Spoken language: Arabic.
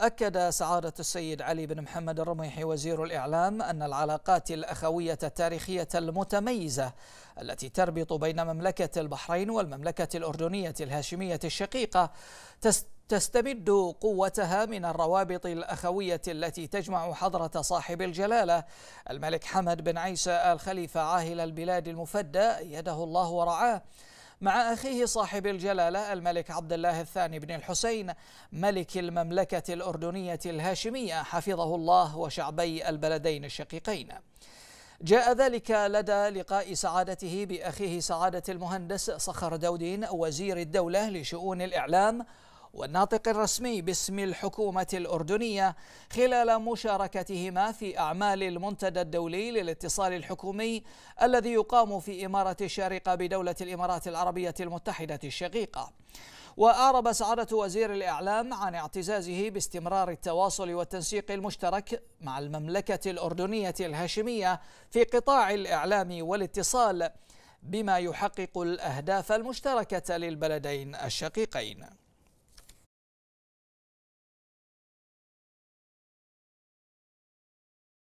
أكد سعادة السيد علي بن محمد الرميحي وزير الإعلام أن العلاقات الأخوية التاريخية المتميزة التي تربط بين مملكة البحرين والمملكة الأردنية الهاشمية الشقيقة تستمد قوتها من الروابط الأخوية التي تجمع حضرة صاحب الجلالة الملك حمد بن عيسى آل خليفة عاهل البلاد المفدى أيده الله ورعاه مع أخيه صاحب الجلالة الملك عبد الله الثاني بن الحسين ملك المملكة الأردنية الهاشمية حفظه الله وشعبي البلدين الشقيقين جاء ذلك لدى لقاء سعادته بأخيه سعادة المهندس صخر دودين وزير الدولة لشؤون الإعلام والناطق الرسمي باسم الحكومة الأردنية خلال مشاركتهما في أعمال المنتدى الدولي للاتصال الحكومي الذي يقام في إمارة الشارقة بدولة الإمارات العربية المتحدة الشقيقة وأعرب سعادة وزير الإعلام عن اعتزازه باستمرار التواصل والتنسيق المشترك مع المملكة الأردنية الهاشمية في قطاع الإعلام والاتصال بما يحقق الأهداف المشتركة للبلدين الشقيقين